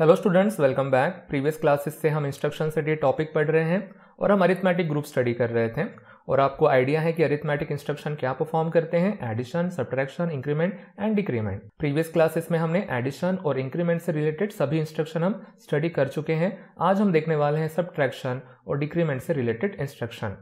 hello students welcome back previous classes से हम instruction से टॉपिक पढ़ रहे हैं और हम अरिथमेटिक ग्रुप स्टडी कर रहे थे और आपको आइडिया है कि अरिथमेटिक इंस्ट्रक्शन क्या परफॉर्म करते हैं addition subtraction increment and decrement previous classes में हमने एडिशन और इंक्रीमेंट से रिलेटेड सभी इंस्ट्रक्शन हम स्टडी कर चुके हैं आज हम देखने वाले हैं सब और डिक्रीमेंट से related instruction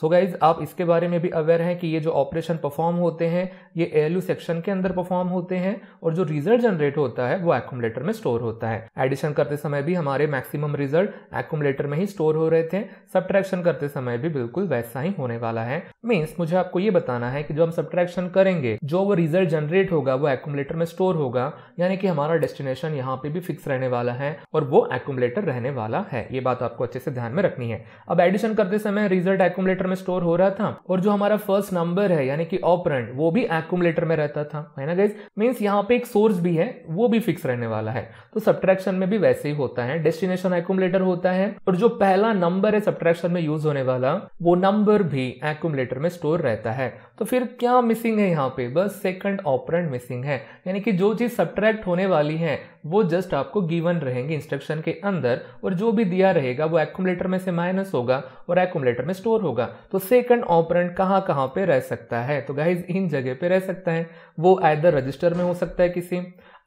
so so guys आप इसके बारे में भी अवेयर हैं कि ये जो ऑपरेशन परफॉर्म होते हैं ये एएलयू सेक्शन के अंदर परफॉर्म होते हैं और जो रिजल्ट जनरेट होता है वो एकोमलेटर में स्टोर होता है एडिशन करते समय भी हमारे मैक्सिमम रिजल्ट एकोमलेटर में ही स्टोर हो रहे थे सब्ट्रैक्शन करते समय भी बिल्कुल वैसा ही होने वाला है मीन्स मुझे आपको ये बताना है कि जो हम सब्ट्रैक्शन करेंगे जो वो रिजल्ट जनरेट होगा वो एकोमलेटर में स्टोर होगा यानी कि हमारा डेस्टिनेशन यहाँ पे भी फिक्स रहने वाला है और वो एकोमलेटर रहने वाला है ये बात आपको अच्छे से ध्यान में रखनी है अब एडिशन करते समय रिजल्ट एकोमलेटर में स्टोर हो रहा था और जो हमारा फर्स्ट नंबर है यानी कि ऑपरेंट वो भी एक्यूमुलेटर में रहता था है ना गाइज मीन्स यहाँ पे एक सोर्स भी है वो भी फिक्स रहने वाला है तो सब्ट्रैक्शन में भी वैसे ही होता है डेस्टिनेशन एक्यूमुलेटर होता है और जो पहला नंबर है सब्ट्रैक्शन में यूज होने वाला वो नंबर भी एक्यूमुलेटर में स्टोर रहता है तो फिर क्या मिसिंग है यहाँ पे बस सेकंड ऑपरेंट मिसिंग है यानी कि जो चीज सब्ट्रैक्ट होने वाली है वो जस्ट आपको गिवन रहेंगे इंस्ट्रक्शन के अंदर और जो भी दिया रहेगा वो एक्यूमलेटर में से माइनस होगा और एक्मलेटर में स्टोर होगा तो सेकंड ऑपरेंट कहाँ कहाँ पे रह सकता है तो गाइज इन जगह पे रह सकता है वो आयदर रजिस्टर में हो सकता है किसी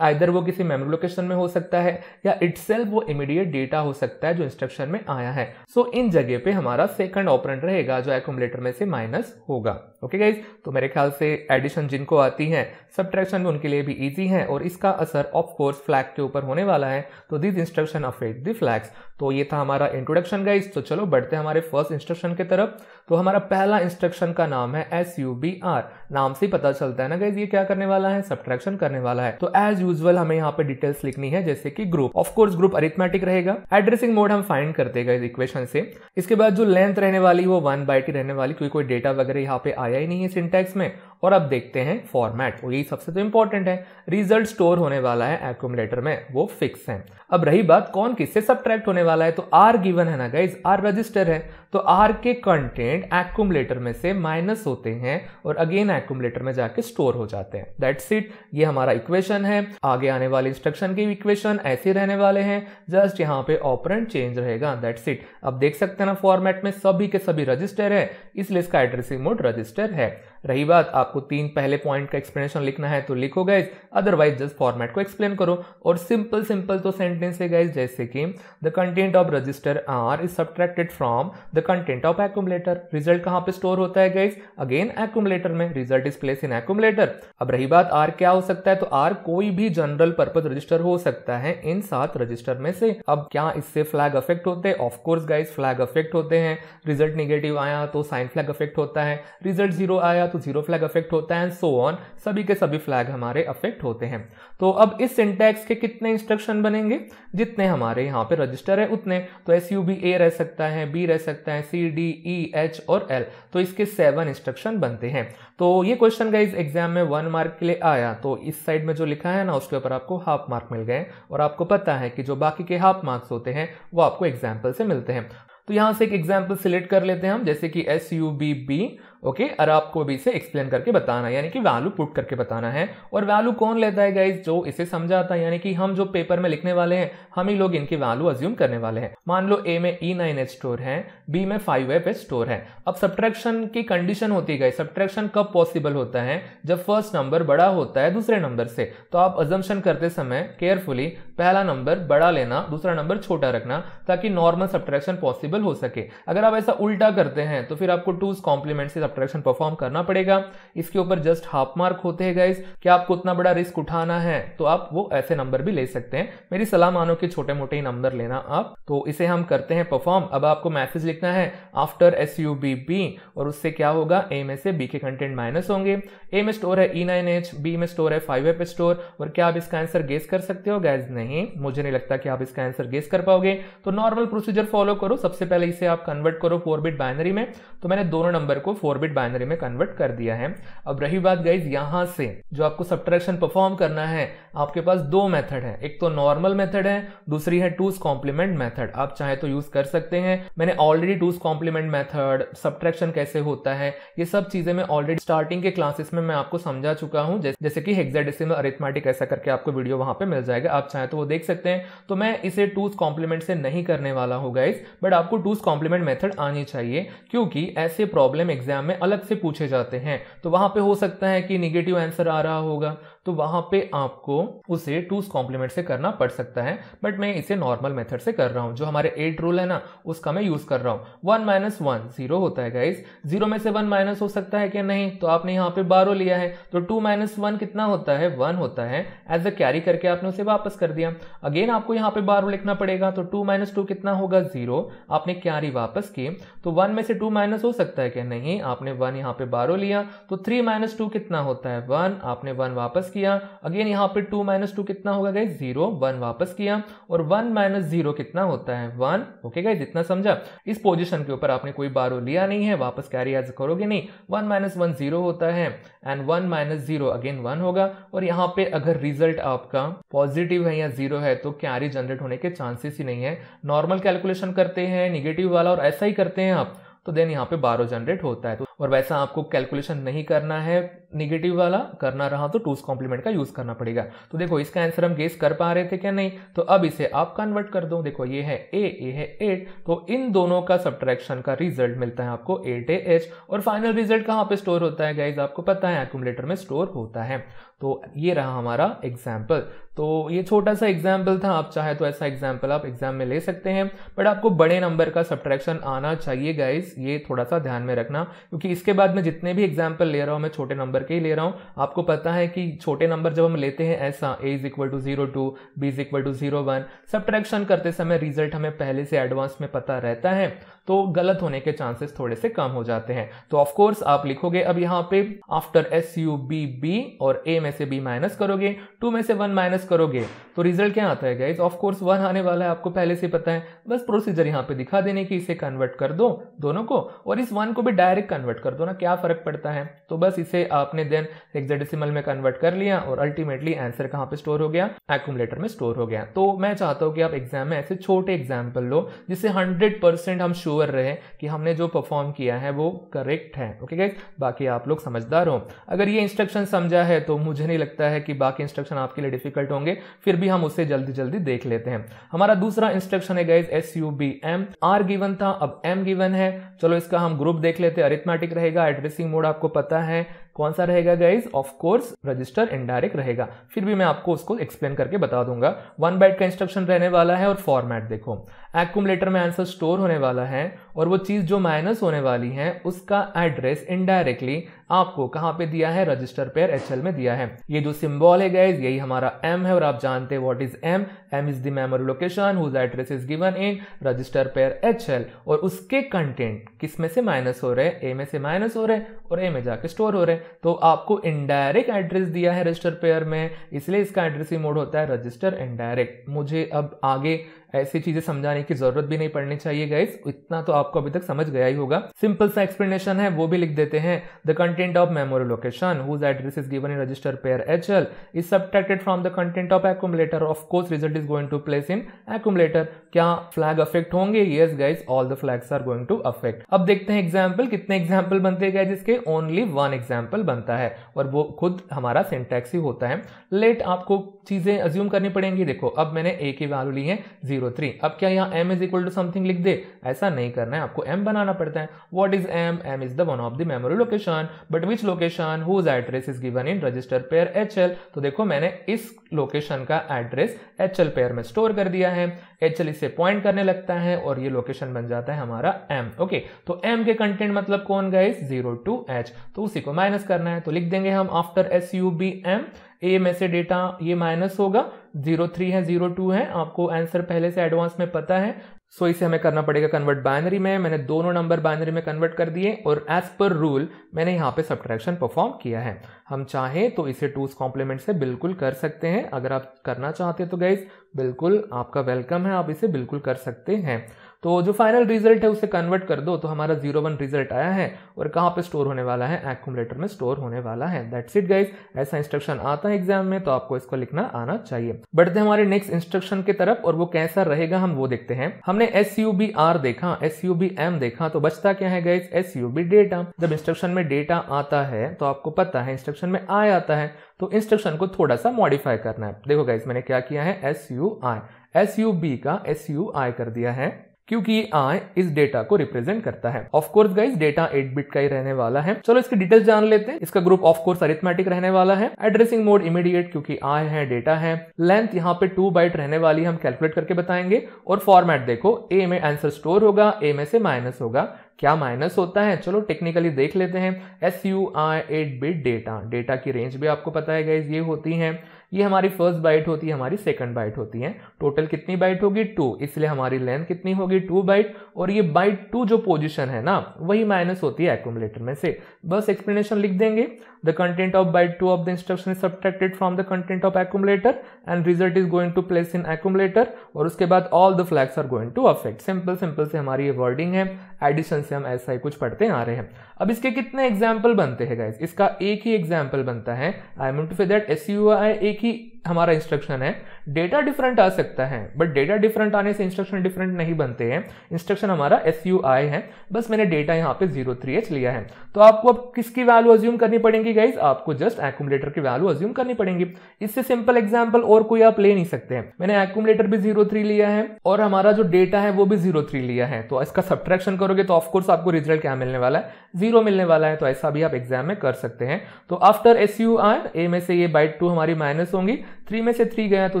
आइधर वो किसी मेमोरी लोकेशन में हो सकता है या इट वो इमीडिएट डेटा हो सकता है जो इंस्ट्रक्शन में आया है सो so, इन जगह पे हमारा सेकंड ऑपरेंट रहेगा जो एकोमलेटर में से माइनस होगा ओके okay गाइज तो मेरे ख्याल से एडिशन जिनको आती है सब ट्रैक्शन उनके लिए भी ईजी है और इसका असर ऑफकोर्स फ्लैग के ऊपर होने वाला है तो this instruction affect the flags तो ये था हमारा इंट्रोडक्शन गाइज तो चलो बढ़ते हैं हमारे फर्स्ट इंस्ट्रक्शन के तरफ तो हमारा पहला इंस्ट्रक्शन का नाम है एस यू बी आर नाम से पता चलता है ना गाइज ये क्या करने वाला है सब्ट्रैक्शन करने वाला है तो एज यूजल हमें यहाँ पे डिटेल्स लिखनी है जैसे कि ग्रुप ऑफकोर्स ग्रुप अरिथमेटिक रहेगा एड्रेसिंग मोड हम फाइंड करते गए इक्वेशन से इसके बाद जो लेंथ रहने वाली वो वन बाई रहने वाली क्योंकि कोई डेटा वगैरह यहाँ पे आया ही नहीं है सिंटेक्स में और अब देखते हैं फॉर्मेट और यही सबसे तो इंपॉर्टेंट है रिजल्ट स्टोर होने वाला है एक्यूमलेटर में वो फिक्स है अब रही बात कौन किससे सब्ट्रैक्ट होने वाला है तो आर गिवन है ना गाइज आर रजिस्टर है तो आर के कंटेंट एक्मलेटर में से माइनस होते हैं और अगेन एक्यूमलेटर में जाके स्टोर हो जाते हैं दैट्स इट ये हमारा इक्वेशन है आगे आने वाले इंस्ट्रक्शन के इक्वेशन ऐसे रहने वाले हैं जस्ट यहाँ पे ऑपरेंट चेंज रहेगा दैट्स इट अब देख सकते हैं ना फॉर्मेट में सभी के सभी रजिस्टर है इसलिए इसका एड्रेसिंग मोड रजिस्टर है रही बात आपको तीन पहले पॉइंट का एक्सप्लेनेशन लिखना है तो लिखो गाइज अदरवाइज जस्ट फॉर्मेट को एक्सप्लेन करो और सिंपल सिंपल तो सेंटेंस है गाइज जैसे कि the content of register R is subtracted from the content of accumulator result कहाँ पे स्टोर होता है गाइज अगेन एक्यूमलेटर में result is place in accumulator अब रही बात आर क्या हो सकता है तो आर कोई भी जनरल पर्पज रजिस्टर हो सकता है इन सात रजिस्टर में से अब क्या इससे फ्लैग अफेक्ट होते हैं ऑफकोर्स गाइज फ्लैग अफेक्ट होते हैं रिजल्ट निगेटिव आया तो साइन फ्लैग अफेक्ट होता है रिजल्ट जीरो आया तो जीरो फ्लैग अफेक्ट होता है एंड सो ऑन सभी के सभी फ्लैग हमारे अफेक्ट होते हैं तो अब इस सिंटैक्स के कितने इंस्ट्रक्शन बनेंगे जितने हमारे यहाँ पे रजिस्टर है उतने तो एस यू बी ए रह सकता है बी रह सकता है सी डी ई एच और एल तो इसके सेवन इंस्ट्रक्शन बनते हैं तो ये क्वेश्चन गाइज एग्जाम में वन मार्क के लिए आया तो इस साइड में जो लिखा है ना उसके ऊपर आपको हाफ मार्क मिल गए और आपको पता है कि जो बाकी के हाफ मार्क्स होते हैं वो आपको एग्जाम्पल से मिलते हैं तो यहाँ से एक एग्जाम्पल सिलेक्ट कर लेते हैं हम जैसे कि S U B B okay और आपको भी इसे एक्सप्लेन करके बताना है यानी कि वैल्यू पुट करके बताना है और वैल्यू कौन लेता है गाइज जो इसे समझाता है यानी कि हम जो पेपर में लिखने वाले हैं हम ही लोग इनकी वैल्यू अज्यूम करने वाले हैं मान लो ए में ई नाइन एच स्टोर है बी में फाइव एफ एच स्टोर है अब सब्ट्रैक्शन की कंडीशन होती है गाइज सब्ट्रैक्शन कब पॉसिबल होता है जब फर्स्ट नंबर बड़ा होता है दूसरे नंबर से तो आप अजम्पन करते समय केयरफुली पहला नंबर बड़ा लेना दूसरा नंबर छोटा रखना ताकि नॉर्मल सब्ट्रैक्शन पॉसिबल हो सके अगर आप ऐसा उल्टा करते हैं तो फिर आपको टूज कॉम्प्लीमेंट से सब्ट्रैक्शन परफॉर्म करना पड़ेगा इसके ऊपर जस्ट हाफ मार्क होते हैं गाइज कि आपको उतना बड़ा रिस्क उठाना है तो आप वो ऐसे नंबर भी ले सकते हैं मेरी सलाह मानो कि छोटे मोटे ही नंबर लेना आप तो इसे हम करते हैं परफॉर्म अब आपको मैसेज लिखना है after S U B B और उससे क्या होगा ए में से बी के कंटेंट माइनस होंगे ए में स्टोर है ई नाइन एच बी में स्टोर है फाइव एप स्टोर और क्या आप इसका आंसर गेस कर सकते हो गैज नहीं मुझे नहीं लगता कि आप इसका आंसर गेस कर पाओगे तो नॉर्मल प्रोसीजर फॉलो करो सबसे पहले इसे आप कन्वर्ट करो फोर बिट बाइनरी में तो मैंने दोनों नंबर को फोर ऑर्बिट बाइनरी में कन्वर्ट कर दिया है अब रही बात गाइज यहाँ से जो आपको सब्ट्रैक्शन परफॉर्म करना है आपके पास दो मेथड है एक तो नॉर्मल मेथड है दूसरी है टूज कॉम्प्लीमेंट मेथड आप चाहे तो यूज कर सकते हैं मैंने already two's complement method subtraction कैसे होता है ये सब चीजें मैं ऑलरेडी स्टार्टिंग के क्लासेस में मैं आपको समझा चुका हूँ जैसे कि हेक्साडेसिमल अरिथमेटिक ऐसा करके आपको वीडियो वहां पर मिल जाएगा आप चाहे तो वो देख सकते हैं तो मैं इसे टूज कॉम्प्लीमेंट से नहीं करने वाला हूँ गाइज बट आपको टूज कॉम्प्लीमेंट मेथड आनी चाहिए क्योंकि ऐसे प्रॉब्लम एग्जाम में अलग से पूछे जाते हैं तो वहां पे हो सकता है कि निगेटिव आंसर आ रहा होगा तो वहां पे आपको उसे टूज कॉम्प्लीमेंट से करना पड़ सकता है बट मैं इसे नॉर्मल मेथड से कर रहा हूं जो हमारे एट रूल है ना उसका मैं यूज कर रहा हूं वन माइनस वन जीरो होता है गाइज जीरो में से वन माइनस हो सकता है क्या नहीं तो आपने यहाँ पे बारह लिया है तो टू माइनस वन कितना होता है वन होता है एज अ कैरी करके आपने उसे वापस कर दिया अगेन आपको यहाँ पे बारह लिखना पड़ेगा तो टू माइनस टू कितना होगा जीरो आपने कैरी वापस की तो वन में से टू माइनस हो सकता है क्या नहीं आपने वन यहाँ पे बारो लिया तो थ्री माइनस टू कितना होता है वन आपने वन वापस किया अगेन यहाँ पर टू माइनस टू कितना होगा गए जीरो वन वापस किया और वन माइनस जीरो कितना होता है वन ओके गए जितना समझा इस पोजिशन के ऊपर आपने कोई बारो लिया नहीं है वापस कैरी एज करोगे नहीं वन माइनस वन जीरो होता है and one minus zero again one होगा और यहाँ पे अगर रिजल्ट आपका पॉजिटिव है या जीरो है तो कैरी जनरेट होने के चांसेस ही नहीं है नॉर्मल कैलकुलेशन करते हैं निगेटिव वाला और ऐसा ही करते हैं आप तो देन यहाँ पे बारो जनरेट होता है तो और वैसा आपको कैलकुलेशन नहीं करना है निगेटिव वाला करना रहा तो टूज कॉम्प्लीमेंट का यूज़ करना पड़ेगा तो देखो इसका आंसर हम गेस कर पा रहे थे क्या नहीं तो अब इसे आप कन्वर्ट कर दो देखो ये है ए ए है एट तो इन दोनों का सब्ट्रैक्शन का रिजल्ट मिलता है आपको एट ए एच और फाइनल रिजल्ट कहाँ पे स्टोर होता है गाइज आपको पता है एकुमलेटर में स्टोर होता है तो ये रहा हमारा एग्जाम्पल तो ये छोटा सा एग्जाम्पल था आप चाहे तो ऐसा एग्जाम्पल आप एग्जाम में ले सकते हैं बट आपको बड़े नंबर का सब्ट्रैक्शन आना चाहिए गाइज ये थोड़ा सा ध्यान में रखना क्योंकि इसके बाद मैं जितने भी एग्जाम्पल ले रहा हूँ मैं छोटे नंबर के ही ले रहा हूँ आपको पता है कि छोटे नंबर जब हम लेते हैं ऐसा A is equal to zero two B is equal to zero one ट्रैक्शन करते समय रिजल्ट हमें पहले से एडवांस में पता रहता है तो गलत होने के चांसेस थोड़े से कम हो जाते हैं तो ऑफकोर्स आप लिखोगे अब यहाँ पे after S U B B और ए में से बी माइनस करोगे टू में से वन माइनस करोगे तो रिजल्ट क्या आता है गाइज ऑफकोर्स वन आने वाला है आपको पहले से पता है बस प्रोसीजर यहाँ पे दिखा देने की इसे कन्वर्ट कर दो दोनों को और इस वन को भी डायरेक्ट कन्वर्ट कर दो ना क्या फर्क पड़ता है तो बस इसे आपने देन हेक्साडेसिमल में कन्वर्ट कर लिया और अल्टीमेटली आंसर कहाँ पे स्टोर हो गया एक्मलेटर में स्टोर हो गया तो मैं चाहता हूँ कि आप एग्जाम में ऐसे छोटे एग्जाम्पल लो जिससे हंड्रेड हम श्योर श्योर रहे कि हमने जो परफॉर्म किया है वो करेक्ट है ओके गाइज बाकी आप लोग समझदार हो अगर ये इंस्ट्रक्शन समझा है तो मुझे नहीं लगता है कि बाकी इंस्ट्रक्शन आपके लिए डिफिकल्ट होंगे फिर भी हम उसे जल्दी जल्दी देख लेते हैं हमारा दूसरा इंस्ट्रक्शन है guys S U B M R given था अब एम गिवन है चलो इसका हम ग्रुप देख लेते हैं अरिथमेटिक रहेगा एड्रेसिंग मोड आपको पता है कौन सा रहेगा guys of course register indirect रहेगा फिर भी मैं आपको उसको एक्सप्लेन करके बता दूंगा वन बाइट का इंस्ट्रक्शन रहने वाला है और फॉर्मेट देखो एक्मलेटर में आंसर स्टोर होने वाला है और वो चीज़ जो माइनस होने वाली है उसका एड्रेस इनडायरेक्टली आपको कहाँ पे दिया है रजिस्टर पेयर एच में दिया है ये जो सिम्बॉल है गाइज यही हमारा एम है और आप जानते हैं what is M M is the memory location whose address is given in register pair H और उसके कंटेंट किस में से माइनस हो रहे हैं ए में से माइनस हो रहे हैं और ए में जाके स्टोर हो रहे हैं तो आपको इनडायरेक्ट एड्रेस दिया है रजिस्टर पेयर में इसलिए इसका एड्रेस ही मोड होता है रजिस्टर इनडायरेक्ट मुझे अब आगे ऐसी चीजें समझाने की जरूरत भी नहीं पड़नी चाहिए गाइस इतना तो आपको अभी तक समझ गया ही होगा सिंपल सा एक्सप्लेनेशन है वो भी लिख देते हैं the content of memory location whose address is given in register pair H L is subtracted from the content of accumulator of course result is going to place in accumulator क्या flag affect होंगे yes guys all the flags are going to affect अब देखते हैं example कितने example बनते गए जिसके only one example बनता है और वो खुद हमारा सिंटेक्स ही होता है लेट आपको चीजें अज्यूम करनी पड़ेंगी देखो अब मैंने ए की वैल्यू ली है जीरो थ्री अब क्या यहाँ M is equal to something लिख दे ऐसा नहीं करना है आपको एम बनाना पड़ता है what is M M is the one of the memory location but which location whose address is given in register pair H तो देखो मैंने इस लोकेशन का एड्रेस एच पेयर में स्टोर कर दिया है एच इसे पॉइंट करने लगता है और ये लोकेशन बन जाता है हमारा एम ओके तो एम के कंटेंट मतलब कौन गए जीरो टू एच तो उसी को माइनस करना है तो लिख देंगे हम after S U B M A में से डेटा ये माइनस होगा जीरो थ्री है जीरो टू है आपको आंसर पहले से एडवांस में पता है सो so, इसे हमें करना पड़ेगा कन्वर्ट बाइनरी में मैंने दोनों नंबर बाइनरी में कन्वर्ट कर दिए और एज पर रूल मैंने यहाँ पे सब्ट्रैक्शन परफॉर्म किया है हम चाहें तो इसे टूज कॉम्प्लीमेंट से बिल्कुल कर सकते हैं अगर आप करना चाहते हैं तो गाइज बिल्कुल आपका वेलकम है आप इसे बिल्कुल कर सकते हैं तो जो फाइनल रिजल्ट है उसे कन्वर्ट कर दो तो हमारा जीरो वन रिजल्ट आया है और कहाँ पे स्टोर होने वाला है एक्मलेटर में स्टोर होने वाला है दैट्स इट गाइज ऐसा इंस्ट्रक्शन आता है एग्जाम में तो आपको इसको लिखना आना चाहिए बढ़ते हैं हमारे नेक्स्ट इंस्ट्रक्शन की तरफ और वो कैसा रहेगा हम वो देखते हैं हमने एस यू बी आर देखा एस यू बी एम देखा तो बचता क्या है guys S U B data जब इंस्ट्रक्शन में डेटा आता है तो आपको पता है इंस्ट्रक्शन में आय आता है तो इंस्ट्रक्शन को थोड़ा सा मॉडिफाई करना है देखो गाइज मैंने क्या किया है S U I S U B का एस यू आई कर दिया है क्योंकि ये आय इस डेटा को रिप्रेजेंट करता है ऑफकोर्स गाइज डेटा 8 बिट का ही रहने वाला है चलो इसकी डिटेल्स जान लेते हैं इसका ग्रुप ऑफ कोर्स अरिथमेटिक रहने वाला है एड्रेसिंग मोड इमीडिएट क्योंकि आय है डेटा है लेंथ यहाँ पे टू बाइट रहने वाली हम कैलकुलेट करके बताएंगे और फॉर्मेट देखो ए में आंसर स्टोर होगा ए में से माइनस होगा क्या माइनस होता है चलो टेक्निकली देख लेते हैं S U I eight bit data data की रेंज भी आपको पता है गाइज ये होती है ये हमारी फर्स्ट बाइट होती है हमारी सेकंड बाइट होती है टोटल कितनी बाइट होगी टू इसलिए हमारी लेंथ कितनी होगी टू बाइट और ये बाइट टू जो पोजिशन है ना वही माइनस होती है एक्मलेटर में से बस एक्सप्लेनेशन लिख देंगे the content of byte 2 of the instruction is subtracted from the content of accumulator and result is going to place in accumulator और उसके बाद all the flags are going to affect simple simple से हमारी ये wording है addition से हम ऐसा ही कुछ पढ़ते आ रहे हैं अब इसके कितने एग्जाम्पल बनते हैं गाइज इसका एक ही एग्जाम्पल बनता है I mean to say that SUI एक ही हमारा instruction है डेटा डिफरेंट आ सकता है बट डेटा डिफरेंट आने से इंस्ट्रक्शन डिफरेंट नहीं बनते हैं इंस्ट्रक्शन हमारा एस यू आई है बस मैंने डेटा यहाँ पे जीरो थ्री एच लिया है तो आपको अब किसकी वैल्यू अज्यूम करनी पड़ेगी गाइज आपको जस्ट एकुमलेटर की वैल्यू अज्यूम करनी पड़ेगी इससे सिंपल एग्जाम्पल और कोई आप ले नहीं सकते हैं मैंने एकुमलेटर भी जीरो थ्री लिया है और हमारा जो डेटा है वो भी जीरो थ्री लिया है तो इसका सब्ट्रैक्शन करोगे तो ऑफकोर्स आपको रिजल्ट क्या मिलने वाला है जीरो मिलने वाला है तो ऐसा भी आप एग्जाम में कर सकते हैं तो after S U I A में से ये बाइट टू हमारी माइनस होंगी थ्री में से थ्री गया तो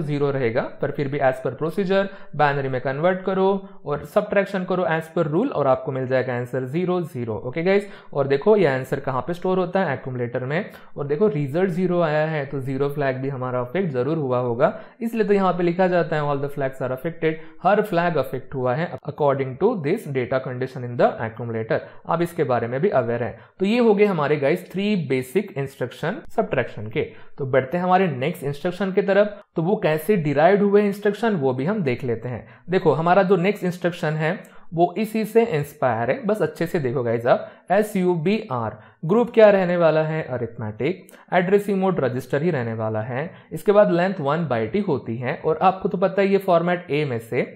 जीरो जीरो रहेगा पर फिर भी एज पर प्रोसीजर बाइनरी में कन्वर्ट करो और सब करो एज पर रूल और आपको मिल जाएगा answer zero zero okay guys और देखो ये आंसर कहाँ पे स्टोर होता है एकुमलेटर में और देखो रिजल्ट जीरो आया है तो जीरो फ्लैग भी हमारा अफेक्ट जरूर हुआ होगा इसलिए तो यहाँ पे लिखा जाता है all the flags are affected हर फ्लैग अफेक्ट हुआ है according to this data condition in the accumulator आप इसके बारे में भी अवेयर है तो ये हो गए हमारे गाइज थ्री बेसिक इंस्ट्रक्शन सब के तो बढ़ते हैं हमारे नेक्स्ट इंस्ट्रक्शन की तरफ तो वो कैसे डिराइव हुए इंस्ट्रक्शन वो भी हम देख लेते हैं देखो हमारा जो नेक्स्ट इंस्ट्रक्शन है वो इसी से इंस्पायर है बस अच्छे से देखो गाइज आप S U B R group क्या रहने वाला है अरिथमेटिक एड्रेसिंग मोड रजिस्टर ही रहने वाला है इसके बाद लेंथ वन बाइटी होती है और आपको तो पता है ये फॉर्मेट ए में से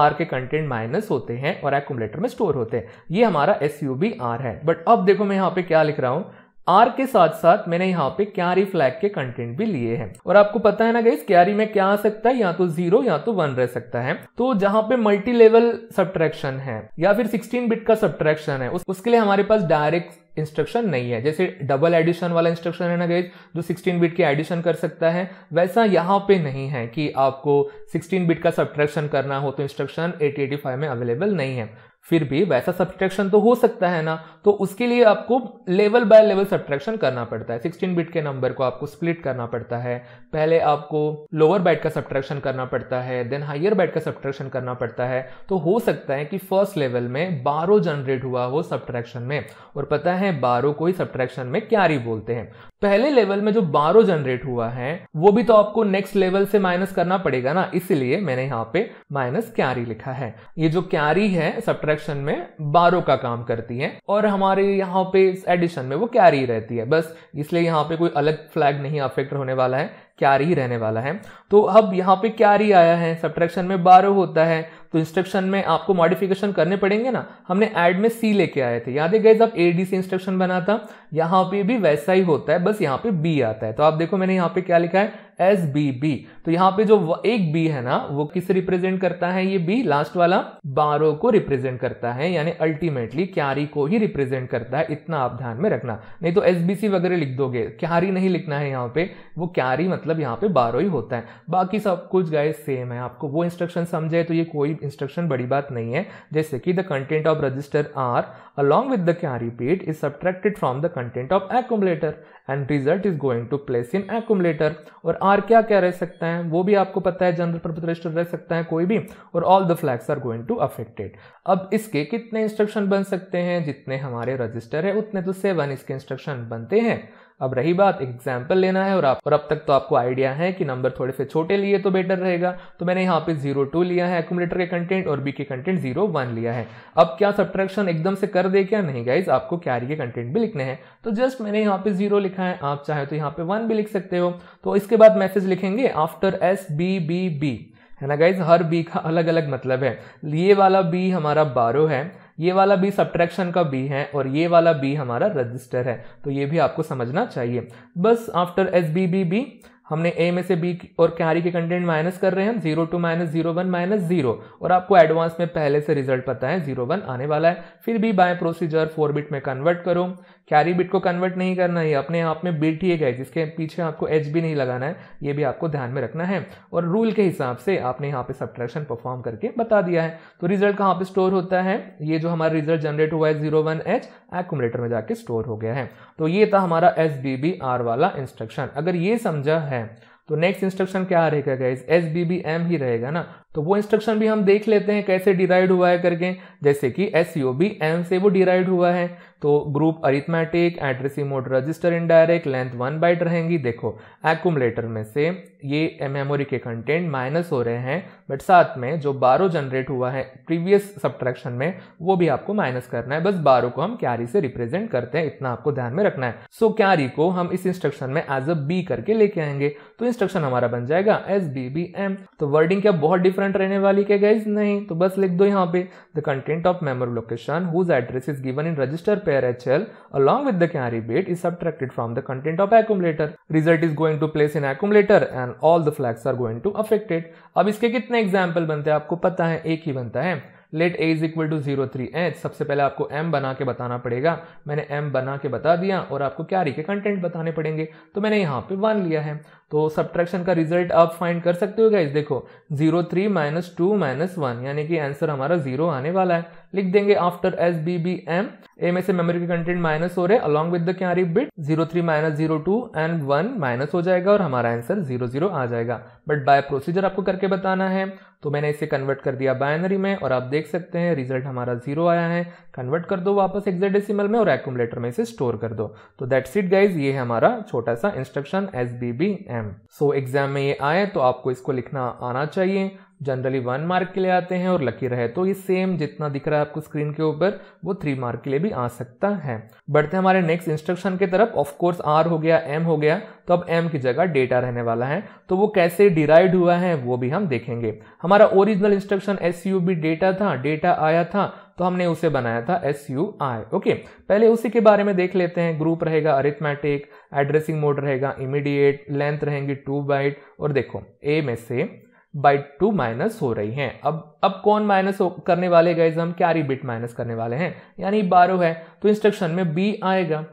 आर के कंटेंट माइनस होते हैं और एकुमुलेटर में स्टोर होते हैं ये हमारा एस यू बी आर है बट अब देखो मैं यहाँ पे क्या लिख रहा हूँ आर के साथ साथ मैंने यहाँ पे क्यारी फ्लैग के कंटेंट भी लिए हैं और आपको पता है ना गई क्यारी में क्या आ सकता है या तो जीरो या तो वन रह सकता है तो जहां पे मल्टी लेवल सब्ट्रैक्शन है या फिर 16 बिट का सब्ट्रैक्शन है उस, उसके लिए हमारे पास डायरेक्ट इंस्ट्रक्शन नहीं है जैसे डबल एडिशन वाला इंस्ट्रक्शन है ना गई जो 16 बिट के एडिशन कर सकता है वैसा यहाँ पे नहीं है कि आपको 16 बिट का सब्ट्रैक्शन करना हो तो इंस्ट्रक्शन 8085 में अवेलेबल नहीं है फिर भी वैसा सब्ट्रैक्शन तो हो सकता है ना तो उसके लिए आपको लेवल बाय लेवल सब्ट्रैक्शन करना पड़ता है 16 बिट के नंबर को आपको स्प्लिट करना पड़ता है पहले आपको लोअर बाइट का सब्ट्रैक्शन करना पड़ता है देन हायर बाइट का सब्ट्रैक्शन करना पड़ता है तो हो सकता है कि फर्स्ट लेवल में बारो जनरेट हुआ हो सब्ट्रैक्शन में और पता है बारो को ही सब्ट्रैक्शन में क्यारी बोलते हैं पहले लेवल में जो बारो जनरेट हुआ है वो भी तो आपको नेक्स्ट लेवल से माइनस करना पड़ेगा ना इसलिए मैंने यहाँ पे माइनस क्यारी लिखा है ये जो क्यारी है सब्ट्रैक्शन सब्ट्रैक्शन में बारह का काम करती है और हमारे यहाँ पे एडिशन में वो कैरी रहती है बस इसलिए यहाँ पे कोई अलग फ्लैग नहीं अफेक्ट होने वाला है कैरी रहने वाला है तो अब यहाँ पे कैरी आया है सब्ट्रैक्शन में बारह होता है तो इंस्ट्रक्शन में आपको मॉडिफिकेशन करने पड़ेंगे ना हमने एड में सी लेके आए थे याद है जब ए डी से इंस्ट्रक्शन बना था यहाँ पे भी वैसा ही होता है बस यहाँ पे बी आता है तो आप देखो मैंने यहाँ पे क्या लिखा है एस बी बी तो यहाँ पे जो एक बी है ना वो किस रिप्रेजेंट करता है ये बी लास्ट वाला बारो को रिप्रेजेंट करता है यानी अल्टीमेटली क्यारी को ही रिप्रेजेंट करता है इतना आप ध्यान में रखना नहीं तो एस बी सी वगैरह लिख दोगे क्यारी नहीं लिखना है यहाँ पे वो क्यारी मतलब यहाँ पे बारो ही होता है बाकी सब कुछ गए सेम है आपको वो इंस्ट्रक्शन समझे तो ये कोई इंस्ट्रक्शन बड़ी बात नहीं है जैसे कि the content of register R along with the carry paid is subtracted from the content of accumulator and result is going to place in accumulator और R क्या क्या रह सकता है वो भी आपको पता है जनरल पर्पज रजिस्टर रह सकता है कोई भी और all the flags are going to affected अब इसके कितने इंस्ट्रक्शन बन सकते हैं जितने हमारे रजिस्टर है उतने तो सेवन इसके इंस्ट्रक्शन बनते हैं अब रही बात एग्जाम्पल लेना है और आप और अब तक तो आपको आइडिया है कि नंबर थोड़े से छोटे लिए तो बेटर रहेगा तो मैंने यहाँ पे जीरो टू लिया है एकुमुलेटर के कंटेंट और बी के कंटेंट जीरो वन लिया है अब क्या सब्ट्रैक्शन एकदम से कर दे क्या नहीं गाइज आपको कैरी के कंटेंट भी लिखने हैं तो जस्ट मैंने यहाँ पे जीरो लिखा है आप चाहे तो यहाँ पे वन भी लिख सकते हो तो इसके बाद मैसेज लिखेंगे after S B B B है ना गाइज हर बी का अलग अलग मतलब है ये वाला बी हमारा बारह है ये वाला बी सब्ट्रैक्शन का बी है और ये वाला बी हमारा रजिस्टर है तो ये भी आपको समझना चाहिए बस after S B B B हमने ए में से बी और कैरी के कंटेंट माइनस कर रहे हैं हम zero two minus zero one minus zero और आपको एडवांस में पहले से रिजल्ट पता है जीरो वन आने वाला है फिर भी बाय प्रोसीजर फोर बिट में कन्वर्ट करो कैरी बिट को कन्वर्ट नहीं करना है अपने आप में बिट ही एक है जिसके पीछे आपको एच भी नहीं लगाना है ये भी आपको ध्यान में रखना है और रूल के हिसाब से आपने यहाँ पे सब्ट्रैक्शन परफॉर्म करके बता दिया है तो रिजल्ट कहाँ पे स्टोर होता है ये जो हमारा रिजल्ट जनरेट हुआ है जीरो वन एच एकटर में जाके स्टोर हो गया है तो ये था हमारा एस बी बी आर वाला इंस्ट्रक्शन अगर ये समझा है तो नेक्स्ट इंस्ट्रक्शन क्या रहेगा guys S B B M ही रहेगा ना तो वो इंस्ट्रक्शन भी हम देख लेते हैं कैसे डिराइड हुआ है करके जैसे कि एस यू बी एम से वो डिराइड हुआ है तो group arithmetic addressing mode register indirect length one byte रहेंगी देखो एकुमलेटर में से ये मेमोरी के कंटेंट माइनस हो रहे हैं बट साथ में जो बारो जनरेट हुआ है प्रीवियस सब्ट्रैक्शन में वो भी आपको माइनस करना है बस बारो को हम कैरी से रिप्रेजेंट करते हैं इतना आपको ध्यान में रखना है सो so, कैरी को हम इस इंस्ट्रक्शन में एज अ बी करके लेके आएंगे तो इंस्ट्रक्शन हमारा बन जाएगा एस बी बी एम तो वर्डिंग क्या बहुत डिफरेंट रहने वाली क्या गाइज नहीं तो बस लिख दो यहाँ पे the content of memory location whose address is given in register pair H L along with the carry bit is subtracted from the content of accumulator result is going to place in accumulator and all the flags are going to affected अब इसके कितने example बनते हैं आपको पता है एक ही बनता है let A is equal to zero three H सबसे पहले आपको एम बना के बताना पड़ेगा मैंने एम बना के बता दिया और आपको क्यारी के कंटेंट बताने पड़ेंगे तो मैंने यहाँ पे वन लिया है तो सब्ट्रैक्शन का रिजल्ट आप फाइंड कर सकते हो गाइज देखो zero three minus two minus one यानी कि आंसर हमारा जीरो आने वाला है लिख देंगे after S B B M A में से मेमोरी के कंटेंट माइनस हो रहे हैं along with the carry bit zero three minus zero two and one minus हो जाएगा और हमारा आंसर जीरो जीरो आ जाएगा बट बाय प्रोसीजर आपको करके बताना है तो मैंने इसे कन्वर्ट कर दिया बाइनरी में और आप देख सकते हैं रिजल्ट हमारा जीरो आया है कन्वर्ट कर दो वापस एक्जेडेसिमल में और एक्यूमलेटर में इसे स्टोर कर दो तो दैट्स इट गाइज ये है हमारा छोटा सा instruction S B B M so exam में ये आए तो आपको इसको लिखना आना चाहिए जनरली वन मार्क के लिए आते हैं और लकी रहे तो ये सेम जितना दिख रहा है आपको स्क्रीन के ऊपर वो थ्री मार्क के लिए भी आ सकता है बढ़ते हैं हमारे नेक्स्ट इंस्ट्रक्शन की तरफ ऑफकोर्स आर हो गया एम हो गया तो अब एम की जगह डेटा रहने वाला है तो वो कैसे डिराइड हुआ है वो भी हम देखेंगे हमारा original instruction S U B data था डेटा आया था तो हमने उसे बनाया था एस यू आई ओके पहले उसी के बारे में देख लेते हैं ग्रुप रहेगा अरिथमेटिक एड्रेसिंग मोड रहेगा इमीडिएट लेंथ रहेंगी टू बाइट और देखो ए में से बाई टू माइनस हो रही हैं अब अब कौन माइनस करने वाले गए हम कैरी बिट माइनस करने वाले हैं यानी बारह है तो इंस्ट्रक्शन में बी आएगा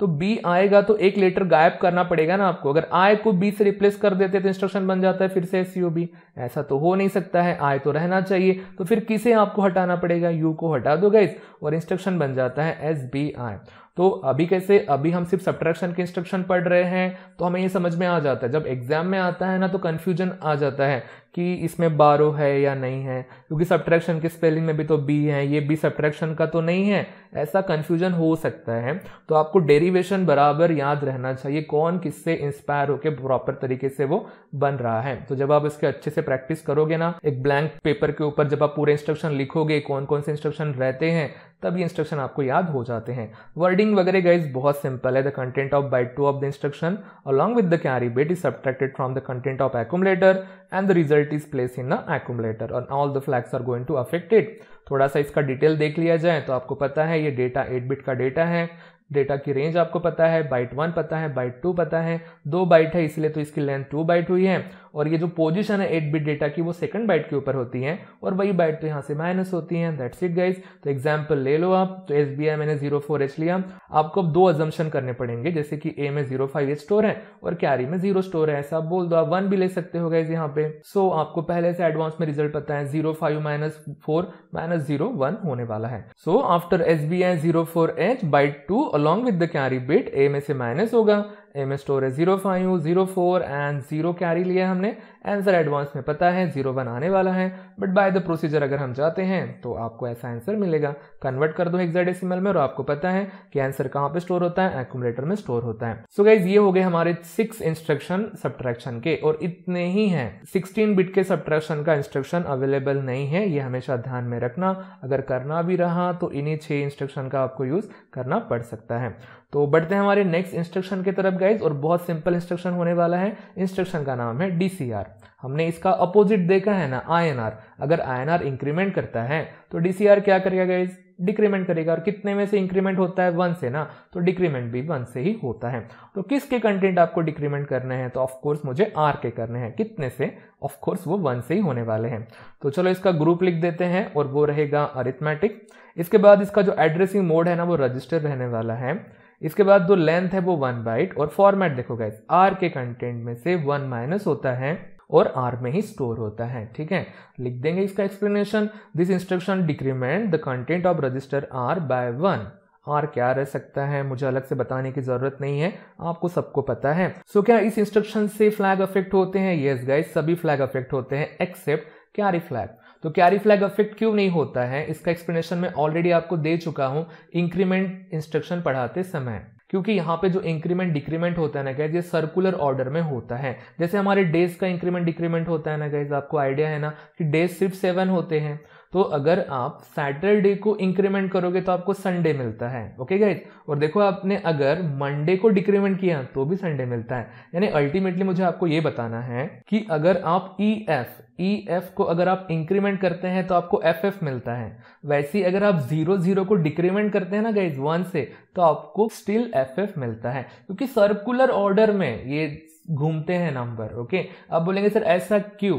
तो बी आएगा तो एक लेटर गायब करना पड़ेगा ना आपको अगर आय को बी से रिप्लेस कर देते तो इंस्ट्रक्शन बन जाता है फिर से सीओ बी ऐसा तो हो नहीं सकता है आय तो रहना चाहिए तो फिर किसे आपको हटाना पड़ेगा यू को हटा दो गाइज और इंस्ट्रक्शन बन जाता है एस बी आय तो अभी कैसे अभी हम सिर्फ सब्ट्रैक्शन के इंस्ट्रक्शन पढ़ रहे हैं तो हमें ये समझ में आ जाता है जब एग्जाम में आता है ना तो कन्फ्यूजन आ जाता है कि इसमें बारो है या नहीं है क्योंकि सब्ट्रैक्शन की स्पेलिंग में भी तो बी है ये बी सब्ट्रैक्शन का तो नहीं है ऐसा कन्फ्यूजन हो सकता है तो आपको डेरिवेशन बराबर याद रहना चाहिए कौन किससे इंस्पायर होकर प्रॉपर तरीके से वो बन रहा है तो जब आप इसके अच्छे से प्रैक्टिस करोगे ना एक ब्लैंक पेपर के ऊपर जब आप पूरे इंस्ट्रक्शन लिखोगे कौन कौन से इंस्ट्रक्शन रहते हैं तब ये इंस्ट्रक्शन आपको याद हो जाते हैं वर्डिंग वगैरह गाइज बहुत सिंपल है the content of byte two of the instruction along with the carry bit is subtracted from the content of accumulator and the result is place in accumulator और all the flags are going to affect it थोड़ा सा इसका detail देख लिया जाए तो आपको पता है ये डेटा एट बिट का डेटा है डेटा की रेंज आपको पता है बाइट वन पता है बाइट टू पता है दो बाइट है इसलिए तो इसकी लेंथ टू बाइट हुई है और ये जो पोजीशन है एट बिट डेटा की वो सेकंड बाइट के ऊपर होती है और वही बाइट तो यहाँ से माइनस होती है दैट्स इट गाइज तो एग्जाम्पल ले लो आप तो एस मैंने जीरो फोर एच लिया आपको अब दो अजम्पन करने पड़ेंगे जैसे कि ए में जीरो फाइव स्टोर है और कैरी में जीरो स्टोर है ऐसा आप बोल दो आप वन भी ले सकते हो गाइज यहाँ पे सो so, आपको पहले से एडवांस में रिजल्ट पता है zero five minus four minus zero one होने वाला है so after S B I zero four H byte to along with the carry bit A में से माइनस होगा एम एस स्टोर है zero five zero four and zero carry लिया हमने answer advance में पता है जीरो वन आने वाला है बट बाय द प्रोसीजर अगर हम जाते हैं तो आपको ऐसा आंसर मिलेगा कन्वर्ट कर दो एक्सडेसिमल में और आपको पता है कि आंसर कहाँ पे स्टोर होता है एक्यूमुलेटर में स्टोर होता है सो so गाइज ये हो गए हमारे सिक्स इंस्ट्रक्शन सब्ट्रैक्शन के और इतने ही हैं सिक्सटीन बिट के सब्ट्रैक्शन का इंस्ट्रक्शन अवेलेबल नहीं है ये हमेशा ध्यान में रखना अगर करना भी रहा तो इन्हीं छह इंस्ट्रक्शन का आपको यूज करना पड़ सकता है तो बढ़ते हैं हमारे नेक्स्ट इंस्ट्रक्शन की तरफ गाइज और बहुत सिंपल इंस्ट्रक्शन होने वाला है इंस्ट्रक्शन का नाम है डीसीआर हमने इसका अपोजिट देखा है ना आईएनआर अगर आईएनआर इंक्रीमेंट करता है तो डीसीआर क्या करेगा गाइज डिक्रीमेंट करेगा और कितने में से इंक्रीमेंट होता है वन से ना तो डिक्रीमेंट भी वन से ही होता है तो किसके कंटेंट आपको डिक्रीमेंट करने हैं तो ऑफकोर्स मुझे आर के करने हैं कितने से ऑफकोर्स वो वन से ही होने वाले हैं तो चलो इसका ग्रुप लिख देते हैं और वो रहेगा अरिथमेटिक इसके बाद इसका जो एड्रेसिंग मोड है ना वो रजिस्टर रहने वाला है इसके बाद जो लेंथ है वो वन बाइट और फॉर्मेट देखो गाइज आर के कंटेंट में से वन माइनस होता है और आर में ही स्टोर होता है ठीक है लिख देंगे इसका explanation this instruction decrement the content of register R by one R क्या रह सकता है मुझे अलग से बताने की जरूरत नहीं है आपको सबको पता है सो so, क्या इस इंस्ट्रक्शन से फ्लैग अफेक्ट होते हैं यस yes, गाइस सभी फ्लैग अफेक्ट होते हैं एक्सेप्ट कैरी फ्लैग तो कैरी फ्लैग अफेक्ट क्यों नहीं होता है इसका एक्सप्लेनेशन मैं ऑलरेडी आपको दे चुका हूं इंक्रीमेंट इंस्ट्रक्शन पढ़ाते समय क्योंकि यहाँ पे जो इंक्रीमेंट डिक्रीमेंट होता है ना गैज ये सर्कुलर ऑर्डर में होता है जैसे हमारे डेज का इंक्रीमेंट डिक्रीमेंट होता है ना गैज आपको आइडिया है ना कि डेज सिर्फ सेवन होते हैं तो अगर आप सैटरडे को इंक्रीमेंट करोगे तो आपको संडे मिलता है ओके गाइज और देखो आपने अगर मंडे को डिक्रीमेंट किया तो भी संडे मिलता है यानी अल्टीमेटली मुझे आपको ये बताना है कि अगर आप ई एफ ई एफ को अगर आप इंक्रीमेंट करते हैं तो आपको एफ एफ मिलता है वैसे अगर आप जीरो जीरो को डिक्रीमेंट करते हैं ना गाइज वन से तो आपको स्टिल एफ एफ मिलता है क्योंकि सर्कुलर ऑर्डर में ये घूमते हैं नंबर ओके अब बोलेंगे सर ऐसा क्यों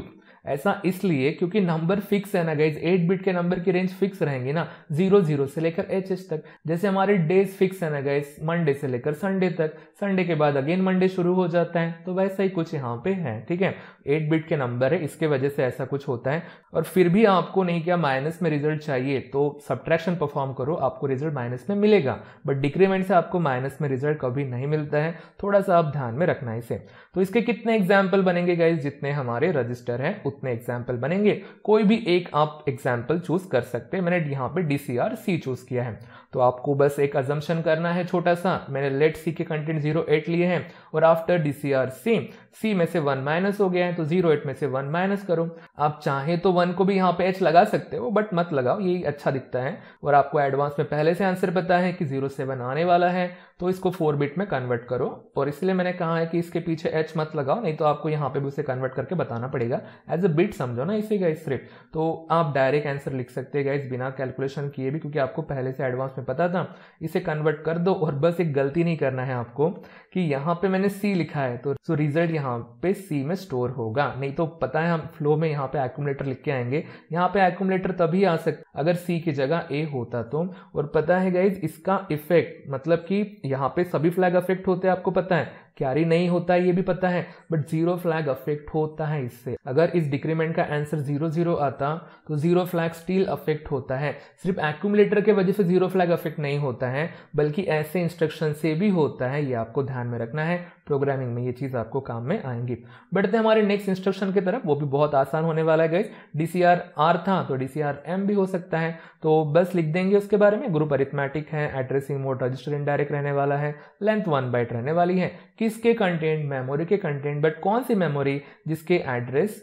ऐसा इसलिए क्योंकि नंबर फिक्स है ना गाइज एट बिट के नंबर की रेंज फिक्स रहेंगी ना जीरो जीरो से लेकर एच एच तक जैसे हमारे डेज फिक्स है ना गाइज मंडे से लेकर संडे तक संडे के बाद अगेन मंडे शुरू हो जाता है तो वैसा ही कुछ यहाँ पे है ठीक है एट बिट के नंबर है इसके वजह से ऐसा कुछ होता है और फिर भी आपको नहीं क्या माइनस में रिजल्ट चाहिए तो सब्ट्रैक्शन परफॉर्म करो आपको रिजल्ट माइनस में मिलेगा बट डिक्रीमेंट से आपको माइनस में रिजल्ट कभी नहीं मिलता है थोड़ा सा आप ध्यान में रखना इसे तो इसके कितने एग्जाम्पल बनेंगे गाइज जितने हमारे रजिस्टर हैं कितने एग्जाम्पल बनेंगे कोई भी एक आप एग्जाम्पल चूज कर सकते हैं मैंने यहाँ पे डी सी चूज किया है तो आपको बस एक अजम्पन करना है छोटा सा मैंने लेट सी के कंटेंट जीरो एट लिए हैं और after D C R C C में से वन माइनस हो गया है तो जीरो एट में से वन माइनस करो आप चाहे तो वन को भी यहाँ पे एच लगा सकते हो बट मत लगाओ ये अच्छा दिखता है और आपको एडवांस में पहले से आंसर पता है कि जीरो सेवन आने वाला है तो इसको फोर बिट में कन्वर्ट करो और इसलिए मैंने कहा है कि इसके पीछे एच मत लगाओ नहीं तो आपको यहाँ पे भी उसे कन्वर्ट करके बताना पड़ेगा एज अ बिट समझो ना इसी का सिर्फ तो आप डायरेक्ट आंसर लिख सकते हैं बिना कैलकुलेशन किए भी क्योंकि आपको पहले से एडवांस में पता था इसे कन्वर्ट कर दो और बस एक गलती नहीं करना है आपको कि यहाँ पे मैंने सी लिखा है तो सो रिजल्ट यहाँ पे सी में स्टोर होगा नहीं तो पता है हम फ्लो में यहाँ पे एक्यूमलेटर लिख के आएंगे यहाँ पे एक्यूमलेटर तभी आ सक अगर सी की जगह ए होता तो और पता है गाइज इसका इफेक्ट मतलब कि यहाँ पे सभी फ्लैग अफेक्ट होते हैं आपको पता है कैरी नहीं होता है ये भी पता है बट जीरो फ्लैग अफेक्ट होता है इससे अगर इस डिक्रीमेंट का आंसर जीरो जीरो आता तो जीरो फ्लैग स्टील अफेक्ट होता है सिर्फ एक्यूमुलेटर के वजह से जीरो फ्लैग अफेक्ट नहीं होता है बल्कि ऐसे इंस्ट्रक्शन से भी होता है ये आपको ध्यान में रखना है प्रोग्रामिंग में ये चीज़ आपको काम में आएंगी बढ़ते हमारे नेक्स्ट इंस्ट्रक्शन की तरफ वो भी बहुत आसान होने वाला है गई डी सी आर आर था तो डी सी आर एम भी हो सकता है तो बस लिख देंगे उसके बारे में ग्रुप अरिथमेटिक है एड्रेसिंग मोड रजिस्टर इनडायरेक्ट रहने वाला है लेंथ वन बाइट रहने वाली है किसके कंटेंट मेमोरी के कंटेंट बट कौन सी मेमोरी जिसके एड्रेस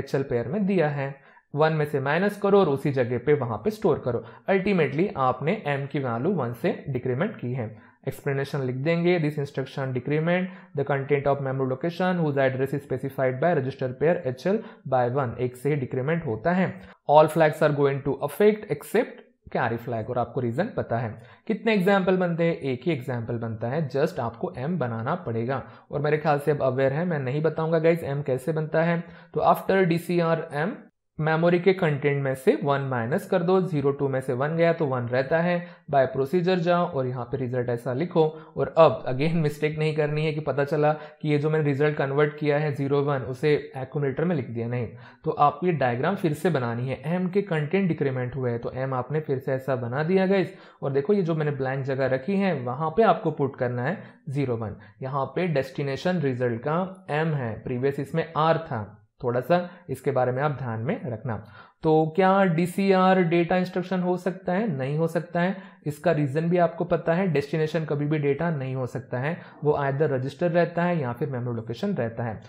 एच पेयर में दिया है वन में से माइनस करो और उसी जगह पे वहाँ पे स्टोर करो अल्टीमेटली आपने एम की वैल्यू वन से डिक्रीमेंट की है एक्सप्लेनेशन लिख देंगे this instruction decrement the content of memory location whose address is specified by register pair H L by one एक से ही डिक्रीमेंट होता है all flags are going to affect except carry flag और आपको रीज़न पता है कितने एग्जाम्पल बनते हैं एक ही एग्जाम्पल बनता है जस्ट आपको एम बनाना पड़ेगा और मेरे ख्याल से अब अवेयर है मैं नहीं बताऊंगा गाइज एम कैसे बनता है तो after D C R M memory के कंटेंट में से वन माइनस कर दो जीरो टू में से वन गया तो वन रहता है बाय प्रोसीजर जाओ और यहाँ पे रिजल्ट ऐसा लिखो और अब अगेन मिस्टेक नहीं करनी है कि पता चला कि ये जो मैंने रिजल्ट कन्वर्ट किया है जीरो वन उसे एक्यूमिलेटर में लिख दिया नहीं तो आपको ये डायग्राम फिर से बनानी है एम के कंटेंट डिक्रीमेंट हुए हैं तो एम आपने फिर से ऐसा बना दिया गया और देखो ये जो मैंने ब्लैंक जगह रखी है वहाँ पर आपको पुट करना है जीरो वन यहाँ पर डेस्टिनेशन रिजल्ट का एम है प्रीवियस इसमें आर था थोड़ा सा इसके बारे में आप ध्यान में रखना तो क्या डीसीआर डेटा इंस्ट्रक्शन हो सकता है नहीं हो सकता है इसका रीज़न भी आपको पता है डेस्टिनेशन कभी भी डेटा नहीं हो सकता है वो आयदर रजिस्टर रहता है या फिर मेमोरी लोकेशन रहता है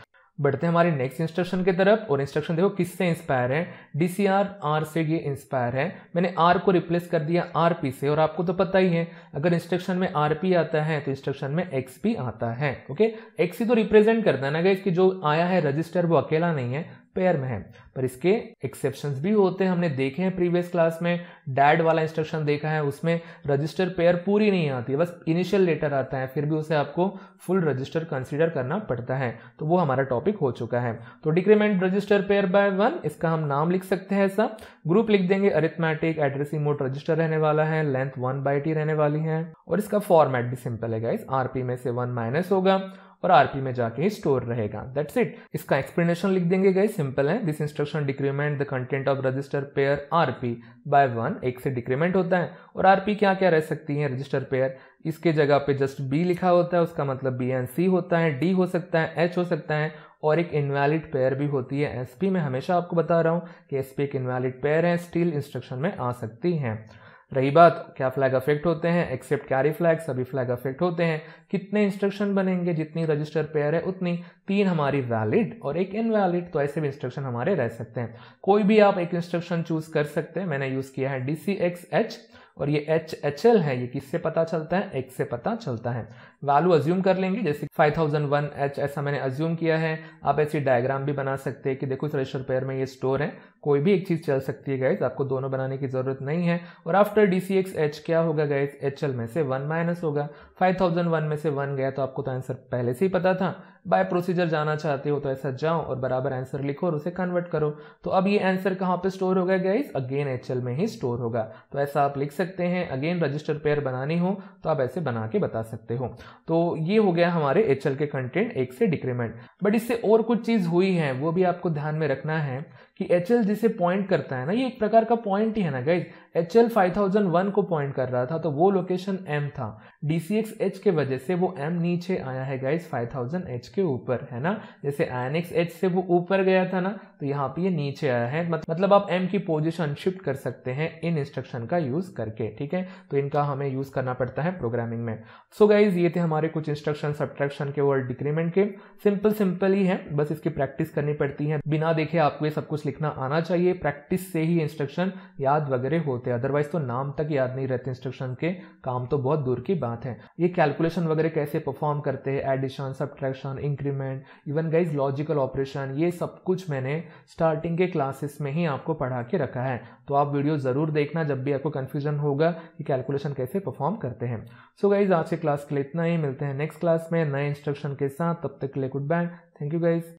बढ़ते हैं हमारे नेक्स्ट इंस्ट्रक्शन के तरफ और इंस्ट्रक्शन देखो किससे इंस्पायर है डी सी आर आर से ये इंस्पायर है मैंने आर को रिप्लेस कर दिया आर पी से और आपको तो पता ही है अगर इंस्ट्रक्शन में आर पी आता है तो इंस्ट्रक्शन में एक्स पी आता है ओके एक्स ही तो रिप्रेजेंट करता है ना कि जो आया है रजिस्टर वो अकेला नहीं है पेयर में है पर इसके एक्सेप्शन भी होते हैं हमने देखे हैं प्रीवियस क्लास में डैड वाला इंस्ट्रक्शन देखा है उसमें रजिस्टर पेयर पूरी नहीं आती बस इनिशियल लेटर आता है फिर भी उसे आपको फुल रजिस्टर कंसिडर करना पड़ता है तो वो हमारा टॉपिक हो चुका है तो decrement register pair by one इसका हम नाम लिख सकते हैं ऐसा ग्रुप लिख देंगे अरिथमेटिक एड्रेसिंग मोड रजिस्टर रहने वाला है लेंथ वन बाई टी रहने वाली है और इसका फॉर्मेट भी सिंपल है गाइस आरपी में से वन माइनस होगा और आरपी में जाके ही स्टोर रहेगा दैट्स इट इसका एक्सप्लेनेशन लिख देंगे गए सिंपल है this instruction decrement the content of register pair RP by one एक से डिक्रीमेंट होता है और आरपी क्या क्या रह सकती है रजिस्टर पेयर इसके जगह पे जस्ट बी लिखा होता है उसका मतलब बी एंड सी होता है डी हो सकता है एच हो सकता है और एक इनवैलिड पेयर भी होती है एसपी में हमेशा आपको बता रहा हूँ कि एसपी एक इनवैलिड पेयर है स्टील इंस्ट्रक्शन में आ सकती है रही बात क्या फ्लैग अफेक्ट होते हैं एक्सेप्ट कैरी फ्लैग सभी फ्लैग अफेक्ट होते हैं कितने इंस्ट्रक्शन बनेंगे जितनी रजिस्टर पेयर है उतनी तीन हमारी वैलिड और एक इनवैलिड तो ऐसे भी इंस्ट्रक्शन हमारे रह सकते हैं कोई भी आप एक इंस्ट्रक्शन चूज कर सकते हैं मैंने यूज किया है डी सी एक्स एच और ये एच एच एल है ये किससे पता चलता है एक से पता चलता है वैल्यू अज्यूम कर लेंगे जैसे 5001 एच ऐसा मैंने अज्यूम किया है आप ऐसी डायग्राम भी बना सकते हैं कि देखो इस रजिस्टर पेयर में ये स्टोर है कोई भी एक चीज़ चल सकती है गैस आपको दोनों बनाने की ज़रूरत नहीं है और after D C X H क्या होगा गैस एच एल में से वन माइनस होगा वन में से वन गया तो आपको तो आंसर पहले से ही पता था बाय प्रोसीजर जाना चाहते हो तो ऐसा जाओ और बराबर आंसर लिखो और उसे कन्वर्ट करो तो अब ये आंसर कहाँ पे स्टोर होगा गाइज अगेन एच में ही स्टोर होगा तो ऐसा आप लिख सकते हैं अगेन रजिस्टर पेयर बनानी हो तो आप ऐसे बना के बता सकते हो तो ये हो गया हमारे एच के कंटेंट एक से डिक्रीमेंट बट इससे और कुछ चीज़ हुई है वो भी आपको ध्यान में रखना है कि एच जिसे पॉइंट करता है ना ये एक प्रकार का पॉइंट ही है ना गाइज एच एल को पॉइंट कर रहा था तो वो लोकेशन एम था डीसीएक्स एच के वजह से वो एम नीचे आया है गाइज 5000 एच के ऊपर है ना जैसे आयनिक्स एच से वो ऊपर गया था ना तो यहाँ पे ये नीचे आया है मतलब आप एम की पोजिशन शिफ्ट कर सकते हैं इन इंस्ट्रक्शन का यूज करके ठीक है तो इनका हमें यूज करना पड़ता है प्रोग्रामिंग में सो so गाइज ये थे हमारे कुछ इंस्ट्रक्शन सब्ट्रैक्शन के और डिक्रीमेंट के सिंपल सिंपल ही है बस इसकी प्रैक्टिस करनी पड़ती है बिना देखे आपको ये सब कुछ लिखना आना चाहिए प्रैक्टिस से ही इंस्ट्रक्शन याद वगैरह होते हैं अदरवाइज तो नाम तक याद नहीं रहते इंस्ट्रक्शन के काम तो बहुत दूर की बात है ये कैलकुलेशन वगैरह कैसे परफॉर्म करते हैं addition subtraction increment even guys logical operation ये सब कुछ मैंने स्टार्टिंग के क्लासेस में ही आपको पढ़ा के रखा है तो आप वीडियो ज़रूर देखना जब भी आपको कन्फ्यूजन होगा कि कैलकुलेशन कैसे परफॉर्म करते हैं सो गाइज आज के क्लास के लिए इतना ही मिलते हैं नेक्स्ट क्लास में नए इंस्ट्रक्शन के साथ तब तक के लिए goodbye thank you guys